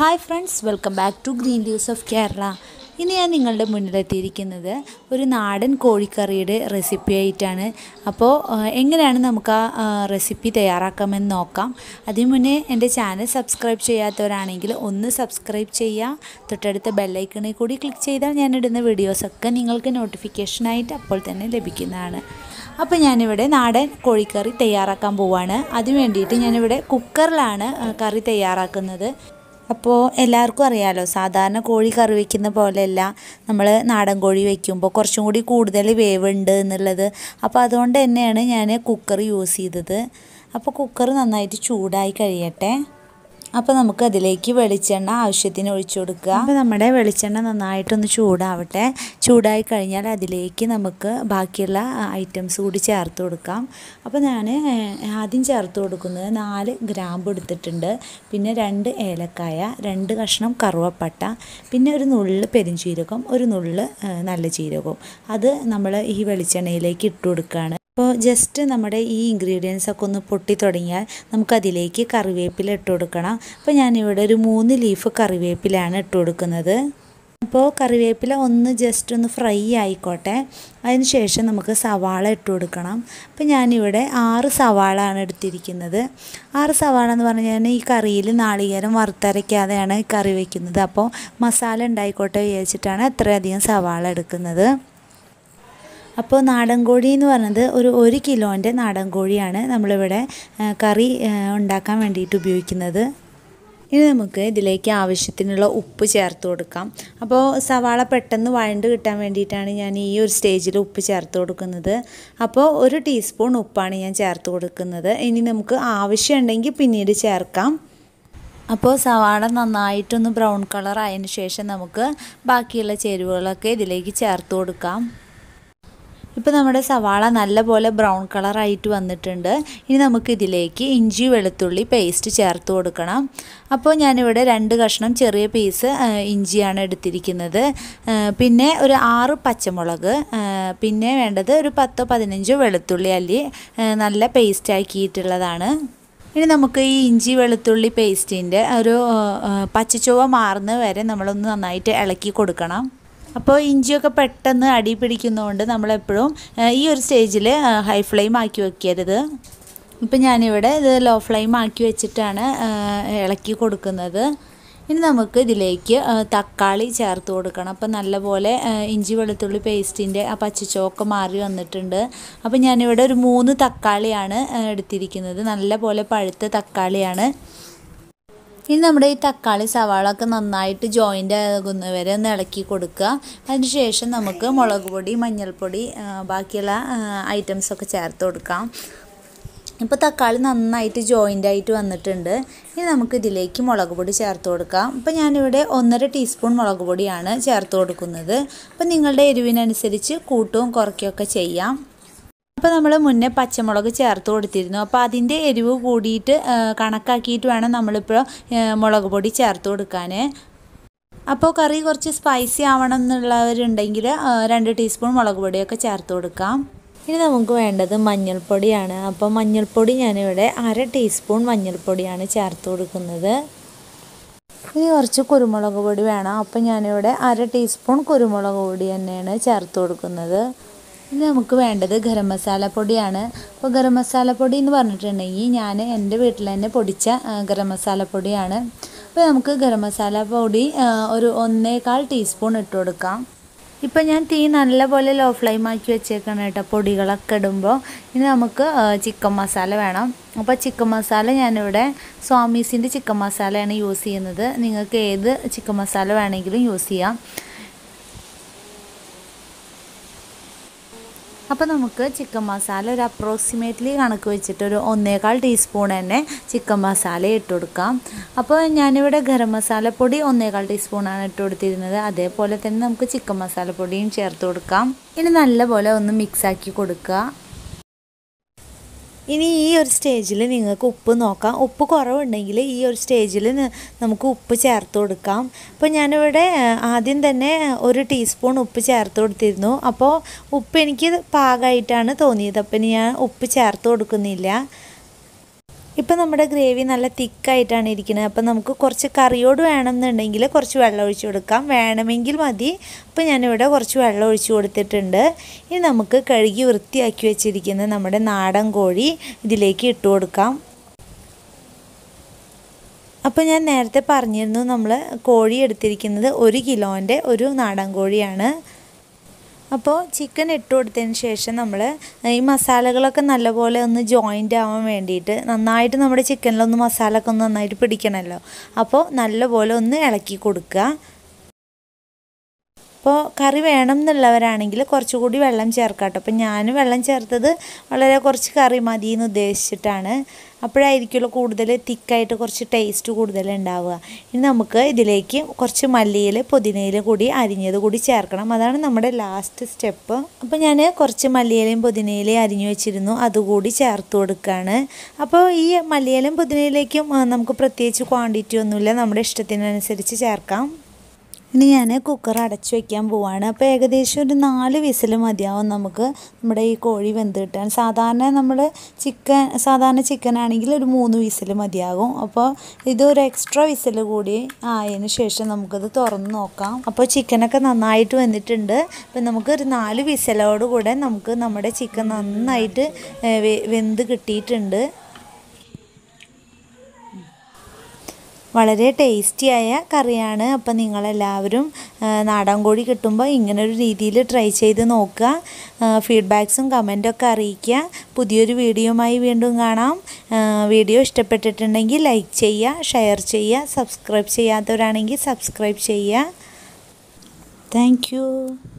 hi friends welcome back to green leaves of Kerala ഇന്ന് ഞാൻ നിങ്ങളുടെ മുന്നിലെത്തിയിരിക്കുന്നത് ഒരു നാടൻ കോഴിക്കറിയുടെ റെസിപ്പി ആയിട്ടാണ് അപ്പോൾ എങ്ങനെയാണ് നമുക്ക് ആ റെസിപ്പി തയ്യാറാക്കാമെന്ന് നോക്കാം അതിനു മുന്നേ എൻ്റെ ചാനൽ സബ്സ്ക്രൈബ് ചെയ്യാത്തവരാണെങ്കിൽ ഒന്ന് സബ്സ്ക്രൈബ് ചെയ്യുക തൊട്ടടുത്ത ബെല്ലൈക്കണിൽ കൂടി ക്ലിക്ക് ചെയ്താൽ ഞാൻ ഇടുന്ന വീഡിയോസൊക്കെ നിങ്ങൾക്ക് നോട്ടിഫിക്കേഷനായിട്ട് അപ്പോൾ തന്നെ ലഭിക്കുന്നതാണ് അപ്പോൾ ഞാനിവിടെ നാടൻ കോഴിക്കറി തയ്യാറാക്കാൻ പോവാണ് അതിനു വേണ്ടിയിട്ട് ഞാനിവിടെ കുക്കറിലാണ് കറി തയ്യാറാക്കുന്നത് അപ്പോൾ എല്ലാവർക്കും അറിയാലോ സാധാരണ കോഴി കറി വയ്ക്കുന്ന പോലെയല്ല നമ്മൾ നാടൻ കോഴി വയ്ക്കുമ്പോൾ കുറച്ചും കൂടി കൂടുതൽ വേവുണ്ട് എന്നുള്ളത് അപ്പോൾ അതുകൊണ്ട് തന്നെയാണ് ഞാൻ കുക്കർ യൂസ് ചെയ്തത് അപ്പോൾ കുക്കർ നന്നായിട്ട് ചൂടായി കഴിയട്ടെ അപ്പോൾ നമുക്ക് അതിലേക്ക് വെളിച്ചെണ്ണ ആവശ്യത്തിന് ഒഴിച്ചു കൊടുക്കുക അപ്പോൾ നമ്മുടെ വെളിച്ചെണ്ണ നന്നായിട്ടൊന്ന് ചൂടാവട്ടെ ചൂടായി കഴിഞ്ഞാൽ അതിലേക്ക് നമുക്ക് ബാക്കിയുള്ള ഐറ്റംസ് കൂടി ചേർത്ത് കൊടുക്കാം അപ്പോൾ ഞാൻ ആദ്യം ചേർത്ത് കൊടുക്കുന്നത് നാല് ഗ്രാമ്പ് എടുത്തിട്ടുണ്ട് പിന്നെ രണ്ട് ഏലക്കായ രണ്ട് കഷ്ണം കറുവപ്പട്ട പിന്നെ ഒരു നുള്ള് പെരുംജീരകം ഒരു നുള്ള് നല്ല ചീരകവും അത് നമ്മൾ ഈ വെളിച്ചെണ്ണയിലേക്ക് ഇട്ട് കൊടുക്കുകയാണ് അപ്പോൾ ജസ്റ്റ് നമ്മുടെ ഈ ഇൻഗ്രീഡിയൻസ് ഒക്കെ ഒന്ന് പൊട്ടി തുടങ്ങിയാൽ നമുക്കതിലേക്ക് കറിവേപ്പില ഇട്ട് കൊടുക്കണം അപ്പോൾ ഞാനിവിടെ ഒരു മൂന്ന് ലീഫ് കറിവേപ്പിലാണ് ഇട്ട് കൊടുക്കുന്നത് അപ്പോൾ കറിവേപ്പില ഒന്ന് ജസ്റ്റ് ഒന്ന് ഫ്രൈ ആയിക്കോട്ടെ അതിന് ശേഷം നമുക്ക് സവാള ഇട്ട് കൊടുക്കണം അപ്പോൾ ഞാനിവിടെ ആറ് സവാള ആണ് എടുത്തിരിക്കുന്നത് ആറ് സവാള എന്ന് പറഞ്ഞാൽ ഈ കറിയിൽ നാളികേരം വറുത്തരയ്ക്കാതെയാണ് കറി വയ്ക്കുന്നത് അപ്പോൾ മസാല ഉണ്ടായിക്കോട്ടെ വിചാരിച്ചിട്ടാണ് അത്രയധികം സവാള എടുക്കുന്നത് അപ്പോൾ നാടൻ കോഴി എന്ന് പറഞ്ഞത് ഒരു ഒരു കിലോൻ്റെ നാടൻ കോഴിയാണ് നമ്മളിവിടെ കറി ഉണ്ടാക്കാൻ വേണ്ടിയിട്ട് ഉപയോഗിക്കുന്നത് ഇനി നമുക്ക് ഇതിലേക്ക് ആവശ്യത്തിനുള്ള ഉപ്പ് ചേർത്ത് കൊടുക്കാം അപ്പോൾ സവാള പെട്ടെന്ന് വഴണ്ട് കിട്ടാൻ വേണ്ടിയിട്ടാണ് ഞാൻ ഈ ഒരു സ്റ്റേജിൽ ഉപ്പ് ചേർത്ത് കൊടുക്കുന്നത് അപ്പോൾ ഒരു ടീസ്പൂൺ ഉപ്പാണ് ഞാൻ ചേർത്ത് കൊടുക്കുന്നത് ഇനി നമുക്ക് ആവശ്യമുണ്ടെങ്കിൽ പിന്നീട് ചേർക്കാം അപ്പോൾ സവാള നന്നായിട്ടൊന്ന് ബ്രൗൺ കളർ ആയതിന് ശേഷം നമുക്ക് ബാക്കിയുള്ള ചേരുവകളൊക്കെ ഇതിലേക്ക് ചേർത്ത് കൊടുക്കാം ഇപ്പോൾ നമ്മുടെ സവാള നല്ലപോലെ ബ്രൗൺ കളറായിട്ട് വന്നിട്ടുണ്ട് ഇനി നമുക്ക് ഇതിലേക്ക് ഇഞ്ചി വെളുത്തുള്ളി പേസ്റ്റ് ചേർത്ത് കൊടുക്കണം അപ്പോൾ ഞാനിവിടെ രണ്ട് കഷ്ണം ചെറിയ പീസ് ഇഞ്ചിയാണ് എടുത്തിരിക്കുന്നത് പിന്നെ ഒരു ആറ് പച്ചമുളക് പിന്നെ വേണ്ടത് ഒരു പത്തോ പതിനഞ്ചോ വെളുത്തുള്ളി അല്ലി നല്ല പേസ്റ്റ് ആക്കിയിട്ടുള്ളതാണ് ഇനി നമുക്ക് ഈ ഇഞ്ചി വെളുത്തുള്ളി പേസ്റ്റിൻ്റെ ഒരു പച്ചച്ചുവ മാറുന്ന വരെ നമ്മളൊന്ന് നന്നായിട്ട് ഇളക്കി കൊടുക്കണം അപ്പോൾ ഇഞ്ചിയൊക്കെ പെട്ടെന്ന് അടി പിടിക്കുന്നതുകൊണ്ട് നമ്മളെപ്പോഴും ഈ ഒരു സ്റ്റേജിൽ ഹൈ ഫ്ലെയിം ആക്കി വെക്കരുത് ഇപ്പം ഞാനിവിടെ ഇത് ലോ ഫ്ലെയിം ആക്കി വെച്ചിട്ടാണ് ഇളക്കി കൊടുക്കുന്നത് ഇനി നമുക്ക് ഇതിലേക്ക് തക്കാളി ചേർത്ത് കൊടുക്കണം അപ്പം നല്ലപോലെ ഇഞ്ചി വെളുത്തുള്ളി പേസ്റ്റിൻ്റെ ആ പച്ചച്ചോക്ക് മാറി വന്നിട്ടുണ്ട് അപ്പം ഞാനിവിടെ ഒരു മൂന്ന് തക്കാളിയാണ് എടുത്തിരിക്കുന്നത് നല്ലപോലെ പഴുത്ത തക്കാളിയാണ് ഇനി നമ്മുടെ ഈ തക്കാളി സവാള ഒക്കെ നന്നായിട്ട് ജോയിൻ്റ് ആകുന്നവരെ ഒന്ന് ഇളക്കി കൊടുക്കുക അതിനുശേഷം നമുക്ക് മുളക് പൊടി മഞ്ഞൾപ്പൊടി ബാക്കിയുള്ള ഐറ്റംസൊക്കെ ചേർത്ത് കൊടുക്കാം ഇപ്പോൾ തക്കാളി നന്നായിട്ട് ജോയിൻ്റ് ആയിട്ട് വന്നിട്ടുണ്ട് ഇനി നമുക്ക് ഇതിലേക്ക് മുളക് പൊടി ചേർത്ത് കൊടുക്കാം ഇപ്പോൾ ഞാനിവിടെ ഒന്നര ടീസ്പൂൺ മുളക് പൊടിയാണ് ചേർത്ത് കൊടുക്കുന്നത് അപ്പോൾ നിങ്ങളുടെ എരിവിനനുസരിച്ച് കൂട്ടവും കുറയ്ക്കുകയൊക്കെ ചെയ്യാം അപ്പോൾ നമ്മൾ മുന്നേ പച്ചമുളക് ചേർത്ത് കൊടുത്തിരുന്നു അപ്പോൾ അതിൻ്റെ എരിവ് കൂടിയിട്ട് കണക്കാക്കിയിട്ട് വേണം നമ്മളിപ്പോൾ മുളക് പൊടി ചേർത്ത് കൊടുക്കാൻ അപ്പോൾ കറി കുറച്ച് സ്പൈസി ആവണം എന്നുള്ളവരുണ്ടെങ്കിൽ രണ്ട് ടീസ്പൂൺ മുളക് പൊടിയൊക്കെ ചേർത്ത് കൊടുക്കാം ഇനി നമുക്ക് വേണ്ടത് മഞ്ഞൾപ്പൊടിയാണ് അപ്പോൾ മഞ്ഞൾപ്പൊടി ഞാനിവിടെ അര ടീസ്പൂൺ മഞ്ഞൾപ്പൊടിയാണ് ചേർത്ത് കൊടുക്കുന്നത് ഇനി കുറച്ച് കുരുമുളക് പൊടി വേണം അപ്പോൾ ഞാനിവിടെ അര ടീസ്പൂൺ കുരുമുളക് പൊടി തന്നെയാണ് ചേർത്ത് കൊടുക്കുന്നത് ഇനി നമുക്ക് വേണ്ടത് ഗരം മസാല പൊടിയാണ് അപ്പോൾ ഗരം മസാല പൊടി എന്ന് പറഞ്ഞിട്ടുണ്ടെങ്കിൽ ഞാൻ എൻ്റെ വീട്ടിൽ തന്നെ പൊടിച്ച ഗരം മസാല പൊടിയാണ് അപ്പോൾ നമുക്ക് ഗരം മസാല പൊടി ഒരു ഒന്നേകാൽ ടീസ്പൂൺ ഇട്ട് കൊടുക്കാം ഇപ്പം ഞാൻ തീ നല്ലപോലെ ലോ ഫ്ലെയിം ആക്കി വെച്ചേക്കാണ് കേട്ടോ പൊടികളൊക്കെ ഇടുമ്പോൾ ഇനി നമുക്ക് ചിക്കൻ മസാല വേണം അപ്പോൾ ചിക്കൻ മസാല ഞാനിവിടെ സ്വാമീസിൻ്റെ ചിക്കൻ മസാലയാണ് യൂസ് ചെയ്യുന്നത് നിങ്ങൾക്ക് ഏത് ചിക്കൻ മസാല വേണമെങ്കിലും യൂസ് ചെയ്യാം അപ്പോൾ നമുക്ക് ചിക്കൻ മസാല ഒരു അപ്രോക്സിമേറ്റ്ലി കണക്ക് വെച്ചിട്ട് ഒരു ഒന്നേകാൽ ടീസ്പൂൺ തന്നെ ചിക്കൻ മസാല ഇട്ട് കൊടുക്കാം അപ്പോൾ ഞാനിവിടെ ഗരം മസാലപ്പൊടി ഒന്നേകാൽ ടീസ്പൂണാണ് ഇട്ട് കൊടുത്തിരുന്നത് അതേപോലെ തന്നെ നമുക്ക് ചിക്കൻ മസാലപ്പൊടിയും ചേർത്ത് കൊടുക്കാം ഇനി നല്ലപോലെ ഒന്ന് മിക്സാക്കി കൊടുക്കുക ഇനി ഈ ഒരു സ്റ്റേജിൽ നിങ്ങൾക്ക് ഉപ്പ് നോക്കാം ഉപ്പ് കുറവുണ്ടെങ്കിൽ ഈ ഒരു സ്റ്റേജിൽ നമുക്ക് ഉപ്പ് ചേർത്ത് കൊടുക്കാം അപ്പോൾ ഞാനിവിടെ ആദ്യം തന്നെ ഒരു ടീസ്പൂൺ ഉപ്പ് ചേർത്ത് കൊടുത്തിരുന്നു അപ്പോൾ ഉപ്പ് എനിക്ക് പാകമായിട്ടാണ് തോന്നിയത് അപ്പം ഞാൻ ഉപ്പ് ചേർത്ത് കൊടുക്കുന്നില്ല ഇപ്പം നമ്മുടെ ഗ്രേവി നല്ല തിക്കായിട്ടാണ് ഇരിക്കുന്നത് അപ്പം നമുക്ക് കുറച്ച് കറിയോട് വേണമെന്നുണ്ടെങ്കിൽ കുറച്ച് വെള്ളം ഒഴിച്ചു കൊടുക്കാം വേണമെങ്കിൽ മതി അപ്പം ഞാനിവിടെ കുറച്ച് വെള്ളം ഒഴിച്ചു കൊടുത്തിട്ടുണ്ട് ഇനി നമുക്ക് കഴുകി വൃത്തിയാക്കി വെച്ചിരിക്കുന്ന നമ്മുടെ നാടൻ കോഴി ഇതിലേക്ക് ഇട്ടു കൊടുക്കാം അപ്പോൾ ഞാൻ നേരത്തെ പറഞ്ഞിരുന്നു നമ്മൾ കോഴി എടുത്തിരിക്കുന്നത് ഒരു കിലോൻ്റെ ഒരു നാടൻ കോഴിയാണ് അപ്പോൾ ചിക്കൻ ഇട്ട് കൊടുത്തതിന് ശേഷം നമ്മൾ ഈ മസാലകളൊക്കെ നല്ലപോലെ ഒന്ന് ജോയിൻ്റ് ആവാൻ വേണ്ടിയിട്ട് നന്നായിട്ട് നമ്മുടെ ചിക്കനിലൊന്ന് മസാലയൊക്കെ ഒന്ന് നന്നായിട്ട് പിടിക്കണമല്ലോ അപ്പോൾ നല്ലപോലെ ഒന്ന് ഇളക്കി കൊടുക്കുക അപ്പോൾ കറി വേണം എന്നുള്ളവരാണെങ്കിൽ കുറച്ചുകൂടി വെള്ളം ചേർക്കാം കേട്ടോ അപ്പോൾ ഞാൻ വെള്ളം ചേർത്തത് വളരെ കുറച്ച് കറി മതി എന്ന് ഉദ്ദേശിച്ചിട്ടാണ് അപ്പോഴായിരിക്കുമല്ലോ കൂടുതൽ തിക്കായിട്ട് കുറച്ച് ടേസ്റ്റ് കൂടുതൽ ഉണ്ടാവുക ഇനി നമുക്ക് ഇതിലേക്ക് കുറച്ച് മല്ലിയിൽ പുതിനയിൽ കൂടി അരിഞ്ഞത് കൂടി ചേർക്കണം അതാണ് നമ്മുടെ ലാസ്റ്റ് സ്റ്റെപ്പ് അപ്പോൾ ഞാൻ കുറച്ച് മല്ലിയിലയും പുതിനയിലയും അരിഞ്ഞു വെച്ചിരുന്നു അതുകൂടി ചേർത്ത് കൊടുക്കുകയാണ് അപ്പോൾ ഈ മല്ലിയിലും പുതിനയിലേക്കും നമുക്ക് പ്രത്യേകിച്ച് ക്വാണ്ടിറ്റി ഒന്നുമില്ല നമ്മുടെ ഇഷ്ടത്തിനനുസരിച്ച് ചേർക്കാം ഇനി ഞാൻ കുക്കർ അടച്ചു വയ്ക്കാൻ പോവാണ് അപ്പോൾ ഏകദേശം ഒരു നാല് വിസിൽ മതിയാവും നമുക്ക് നമ്മുടെ ഈ കോഴി വെന്ത് കിട്ടാൻ സാധാരണ നമ്മൾ ചിക്കൻ സാധാരണ ചിക്കൻ ആണെങ്കിൽ ഒരു മൂന്ന് വിസിൽ മതിയാകും അപ്പോൾ ഇതൊരു എക്സ്ട്രാ വിസിൽ കൂടി ആയതിനു ശേഷം നമുക്കത് തുറന്ന് നോക്കാം അപ്പോൾ ചിക്കനൊക്കെ നന്നായിട്ട് വന്നിട്ടുണ്ട് അപ്പോൾ നമുക്ക് ഒരു നാല് വിസിലോട് നമുക്ക് നമ്മുടെ ചിക്കൻ നന്നായിട്ട് വെന്ത് കിട്ടിയിട്ടുണ്ട് വളരെ ടേസ്റ്റിയായ കറിയാണ് അപ്പോൾ നിങ്ങളെല്ലാവരും നാടൻ കോഴി കിട്ടുമ്പോൾ ഇങ്ങനൊരു രീതിയിൽ ട്രൈ ചെയ്ത് നോക്കുക ഫീഡ്ബാക്സും കമൻറ്റൊക്കെ അറിയിക്കുക പുതിയൊരു വീഡിയോയുമായി വീണ്ടും കാണാം വീഡിയോ ഇഷ്ടപ്പെട്ടിട്ടുണ്ടെങ്കിൽ ലൈക്ക് ചെയ്യുക ഷെയർ ചെയ്യുക സബ്സ്ക്രൈബ് ചെയ്യാത്തവരാണെങ്കിൽ സബ്സ്ക്രൈബ് ചെയ്യുക താങ്ക്